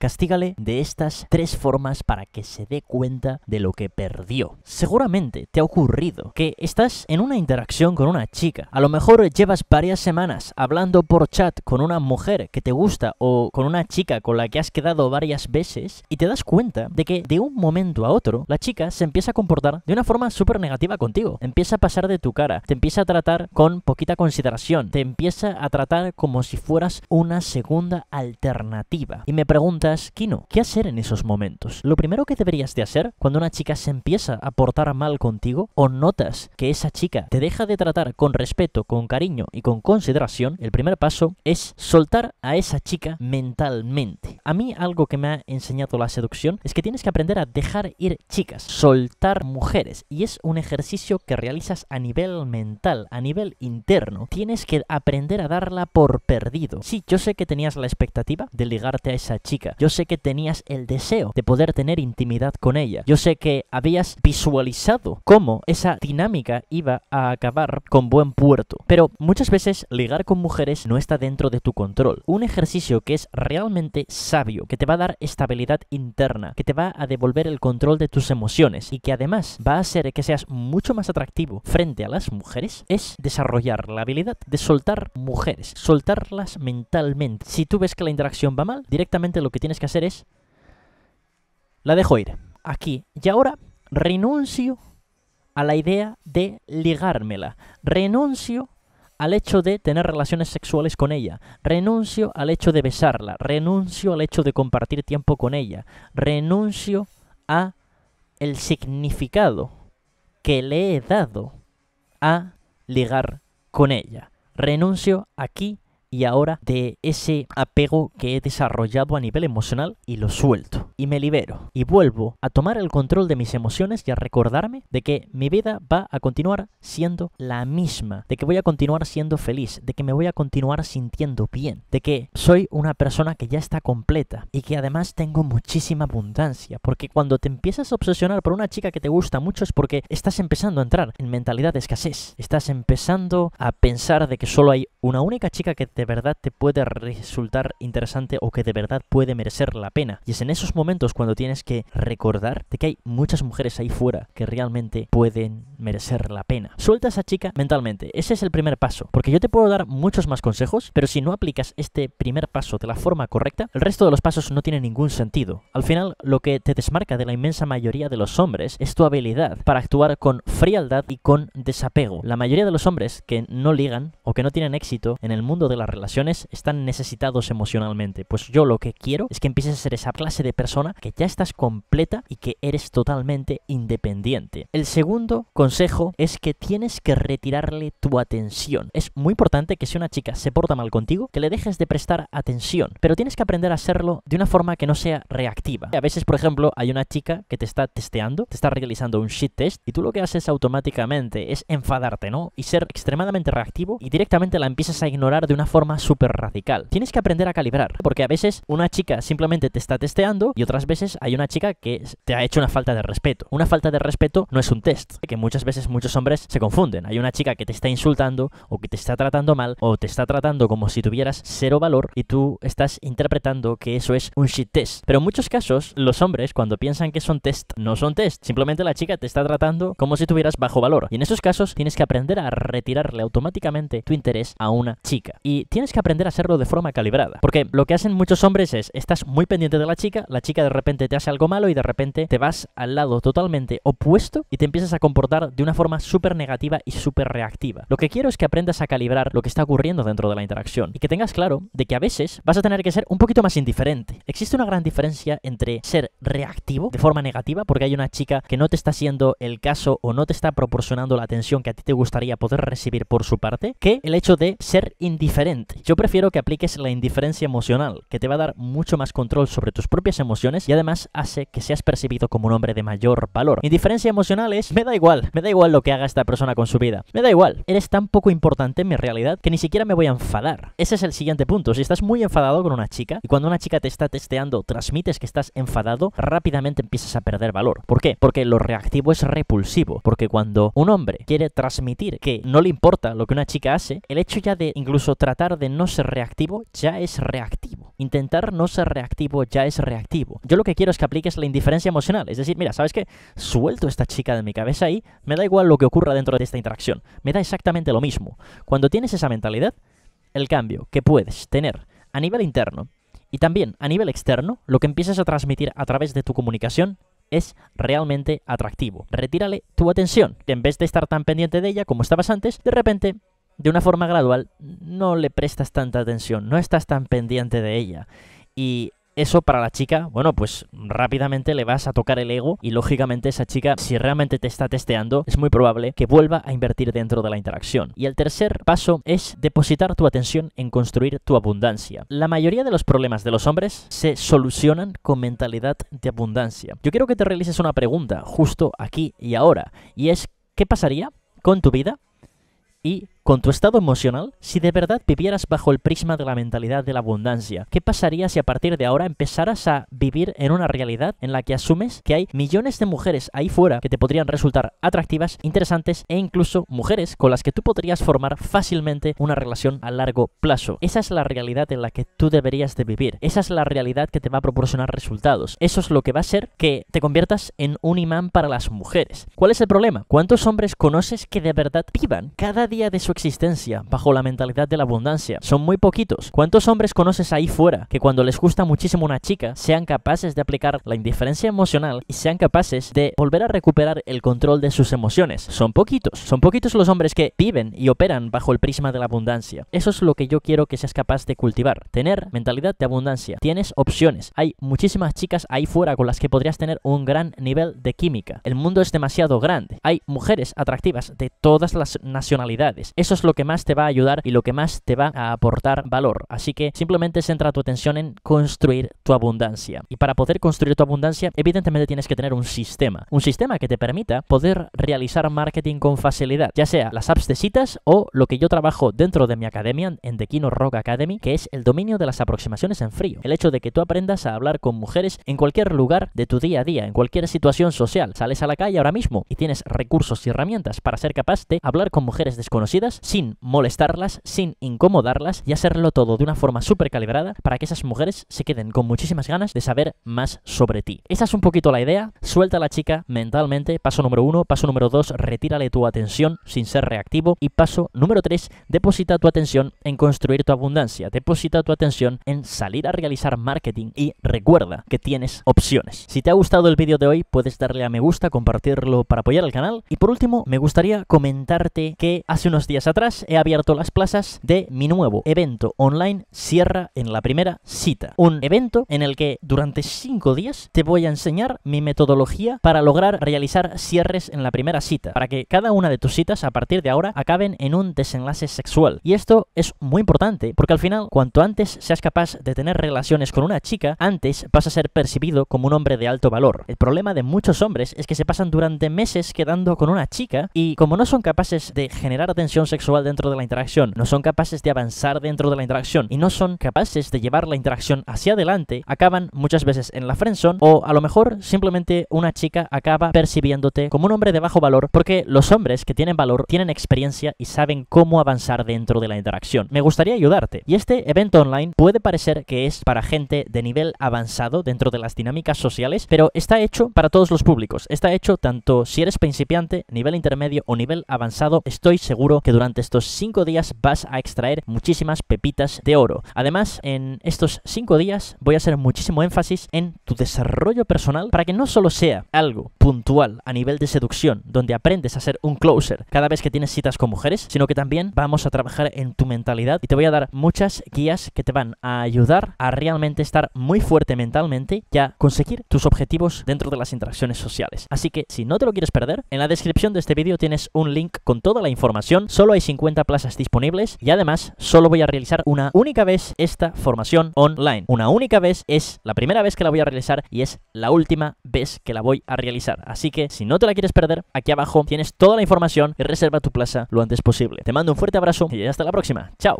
Castígale de estas tres formas para que se dé cuenta de lo que perdió. Seguramente te ha ocurrido que estás en una interacción con una chica. A lo mejor llevas varias semanas hablando por chat con una mujer que te gusta o con una chica con la que has quedado varias veces y te das cuenta de que de un momento a otro la chica se empieza a comportar de una forma súper negativa contigo. Empieza a pasar de tu cara, te empieza a tratar con poquita consideración, te empieza a tratar como si fueras una segunda alternativa. Y me preguntas ¿qué hacer en esos momentos? Lo primero que deberías de hacer cuando una chica se empieza a portar mal contigo o notas que esa chica te deja de tratar con respeto, con cariño y con consideración, el primer paso es soltar a esa chica mentalmente. A mí algo que me ha enseñado la seducción es que tienes que aprender a dejar ir chicas, soltar mujeres y es un ejercicio que realizas a nivel mental, a nivel interno. Tienes que aprender a darla por perdido. Sí, yo sé que tenías la expectativa de ligarte a esa chica, yo sé que tenías el deseo de poder tener intimidad con ella. Yo sé que habías visualizado cómo esa dinámica iba a acabar con buen puerto. Pero muchas veces ligar con mujeres no está dentro de tu control. Un ejercicio que es realmente sabio, que te va a dar estabilidad interna, que te va a devolver el control de tus emociones y que además va a hacer que seas mucho más atractivo frente a las mujeres, es desarrollar la habilidad de soltar mujeres, soltarlas mentalmente. Si tú ves que la interacción va mal, directamente lo que tienes que hacer es, la dejo ir, aquí y ahora renuncio a la idea de ligármela, renuncio al hecho de tener relaciones sexuales con ella, renuncio al hecho de besarla, renuncio al hecho de compartir tiempo con ella, renuncio a el significado que le he dado a ligar con ella. Renuncio aquí y ahora de ese apego que he desarrollado a nivel emocional y lo suelto y me libero. Y vuelvo a tomar el control de mis emociones y a recordarme de que mi vida va a continuar siendo la misma, de que voy a continuar siendo feliz, de que me voy a continuar sintiendo bien, de que soy una persona que ya está completa y que además tengo muchísima abundancia. Porque cuando te empiezas a obsesionar por una chica que te gusta mucho es porque estás empezando a entrar en mentalidad de escasez. Estás empezando a pensar de que solo hay una única chica que de verdad te puede resultar interesante o que de verdad puede merecer la pena. Y es en esos momentos cuando tienes que recordar de que hay muchas mujeres ahí fuera que realmente pueden merecer la pena. Suelta a esa chica mentalmente. Ese es el primer paso. Porque yo te puedo dar muchos más consejos, pero si no aplicas este primer paso de la forma correcta, el resto de los pasos no tiene ningún sentido. Al final, lo que te desmarca de la inmensa mayoría de los hombres es tu habilidad para actuar con frialdad y con desapego. La mayoría de los hombres que no ligan o que no tienen éxito en el mundo de las relaciones están necesitados emocionalmente. Pues yo lo que quiero es que empieces a ser esa clase de persona que ya estás completa y que eres totalmente independiente. El segundo consejo es que tienes que retirarle tu atención. Es muy importante que si una chica se porta mal contigo, que le dejes de prestar atención, pero tienes que aprender a hacerlo de una forma que no sea reactiva. A veces, por ejemplo, hay una chica que te está testeando, te está realizando un shit test y tú lo que haces automáticamente es enfadarte, ¿no? Y ser extremadamente reactivo y directamente la empiezas a ignorar de una forma súper radical. Tienes que aprender a calibrar, porque a veces una chica simplemente te está testeando y otras veces hay una chica que te ha hecho una falta de respeto. Una falta de respeto no es un test, que muchas veces muchos hombres se confunden. Hay una chica que te está insultando o que te está tratando mal o te está tratando como si tuvieras cero valor y tú estás interpretando que eso es un shit test. Pero en muchos casos los hombres cuando piensan que son test no son test, simplemente la chica te está tratando como si tuvieras bajo valor. Y en esos casos tienes que aprender a retirarle automáticamente tu interés a una chica. Y tienes que aprender a hacerlo de forma calibrada, porque lo que hacen muchos hombres es estás muy pendiente de la chica, la chica de repente te hace algo malo y de repente te vas al lado totalmente opuesto y te empiezas a comportar de una forma súper negativa y súper reactiva. Lo que quiero es que aprendas a calibrar lo que está ocurriendo dentro de la interacción y que tengas claro de que a veces vas a tener que ser un poquito más indiferente. Existe una gran diferencia entre ser reactivo de forma negativa porque hay una chica que no te está haciendo el caso o no te está proporcionando la atención que a ti te gustaría poder recibir por su parte que el hecho de ser indiferente. Yo prefiero que apliques la indiferencia emocional que te va a dar mucho más control sobre tus propias emociones y además hace que seas percibido como un hombre de mayor valor. diferencia emocional es, me da igual, me da igual lo que haga esta persona con su vida, me da igual, eres tan poco importante en mi realidad que ni siquiera me voy a enfadar. Ese es el siguiente punto, si estás muy enfadado con una chica y cuando una chica te está testeando transmites que estás enfadado, rápidamente empiezas a perder valor. ¿Por qué? Porque lo reactivo es repulsivo, porque cuando un hombre quiere transmitir que no le importa lo que una chica hace, el hecho ya de incluso tratar de no ser reactivo ya es reactivo intentar no ser reactivo ya es reactivo. Yo lo que quiero es que apliques la indiferencia emocional. Es decir, mira, ¿sabes qué? Suelto esta chica de mi cabeza y me da igual lo que ocurra dentro de esta interacción. Me da exactamente lo mismo. Cuando tienes esa mentalidad, el cambio que puedes tener a nivel interno y también a nivel externo, lo que empiezas a transmitir a través de tu comunicación es realmente atractivo. Retírale tu atención, en vez de estar tan pendiente de ella como estabas antes, de repente de una forma gradual no le prestas tanta atención, no estás tan pendiente de ella. Y eso para la chica, bueno, pues rápidamente le vas a tocar el ego y lógicamente esa chica, si realmente te está testeando, es muy probable que vuelva a invertir dentro de la interacción. Y el tercer paso es depositar tu atención en construir tu abundancia. La mayoría de los problemas de los hombres se solucionan con mentalidad de abundancia. Yo quiero que te realices una pregunta justo aquí y ahora, y es, ¿qué pasaría con tu vida y con tu estado emocional, si de verdad vivieras bajo el prisma de la mentalidad de la abundancia, ¿qué pasaría si a partir de ahora empezaras a vivir en una realidad en la que asumes que hay millones de mujeres ahí fuera que te podrían resultar atractivas, interesantes e incluso mujeres con las que tú podrías formar fácilmente una relación a largo plazo? Esa es la realidad en la que tú deberías de vivir. Esa es la realidad que te va a proporcionar resultados. Eso es lo que va a ser que te conviertas en un imán para las mujeres. ¿Cuál es el problema? ¿Cuántos hombres conoces que de verdad vivan cada día de su existencia bajo la mentalidad de la abundancia. Son muy poquitos. ¿Cuántos hombres conoces ahí fuera que cuando les gusta muchísimo una chica sean capaces de aplicar la indiferencia emocional y sean capaces de volver a recuperar el control de sus emociones? Son poquitos. Son poquitos los hombres que viven y operan bajo el prisma de la abundancia. Eso es lo que yo quiero que seas capaz de cultivar. Tener mentalidad de abundancia. Tienes opciones. Hay muchísimas chicas ahí fuera con las que podrías tener un gran nivel de química. El mundo es demasiado grande. Hay mujeres atractivas de todas las nacionalidades. Eso es lo que más te va a ayudar y lo que más te va a aportar valor. Así que simplemente centra tu atención en construir tu abundancia. Y para poder construir tu abundancia, evidentemente tienes que tener un sistema. Un sistema que te permita poder realizar marketing con facilidad, ya sea las apps de citas o lo que yo trabajo dentro de mi academia en The Kino Rock Academy, que es el dominio de las aproximaciones en frío. El hecho de que tú aprendas a hablar con mujeres en cualquier lugar de tu día a día, en cualquier situación social. Sales a la calle ahora mismo y tienes recursos y herramientas para ser capaz de hablar con mujeres desconocidas sin molestarlas, sin incomodarlas y hacerlo todo de una forma súper calibrada para que esas mujeres se queden con muchísimas ganas de saber más sobre ti. Esa es un poquito la idea. Suelta a la chica mentalmente. Paso número uno. Paso número dos, retírale tu atención sin ser reactivo. Y paso número tres, deposita tu atención en construir tu abundancia. Deposita tu atención en salir a realizar marketing y recuerda que tienes opciones. Si te ha gustado el vídeo de hoy, puedes darle a me gusta, compartirlo para apoyar al canal. Y por último, me gustaría comentarte que hace unos días atrás he abierto las plazas de mi nuevo evento online Sierra en la primera cita. Un evento en el que durante 5 días te voy a enseñar mi metodología para lograr realizar cierres en la primera cita, para que cada una de tus citas a partir de ahora acaben en un desenlace sexual. Y esto es muy importante, porque al final, cuanto antes seas capaz de tener relaciones con una chica, antes vas a ser percibido como un hombre de alto valor. El problema de muchos hombres es que se pasan durante meses quedando con una chica y como no son capaces de generar atención sexual dentro de la interacción, no son capaces de avanzar dentro de la interacción y no son capaces de llevar la interacción hacia adelante, acaban muchas veces en la friendzone o a lo mejor simplemente una chica acaba percibiéndote como un hombre de bajo valor porque los hombres que tienen valor tienen experiencia y saben cómo avanzar dentro de la interacción. Me gustaría ayudarte. Y este evento online puede parecer que es para gente de nivel avanzado dentro de las dinámicas sociales, pero está hecho para todos los públicos. Está hecho tanto si eres principiante, nivel intermedio o nivel avanzado. Estoy seguro que durante estos 5 días vas a extraer muchísimas pepitas de oro. Además, en estos 5 días voy a hacer muchísimo énfasis en tu desarrollo personal para que no solo sea algo puntual a nivel de seducción, donde aprendes a ser un closer cada vez que tienes citas con mujeres, sino que también vamos a trabajar en tu mentalidad y te voy a dar muchas guías que te van a ayudar a realmente estar muy fuerte mentalmente y a conseguir tus objetivos dentro de las interacciones sociales. Así que si no te lo quieres perder, en la descripción de este vídeo tienes un link con toda la información, hay 50 plazas disponibles y además solo voy a realizar una única vez esta formación online. Una única vez es la primera vez que la voy a realizar y es la última vez que la voy a realizar. Así que si no te la quieres perder, aquí abajo tienes toda la información y reserva tu plaza lo antes posible. Te mando un fuerte abrazo y hasta la próxima. Chao.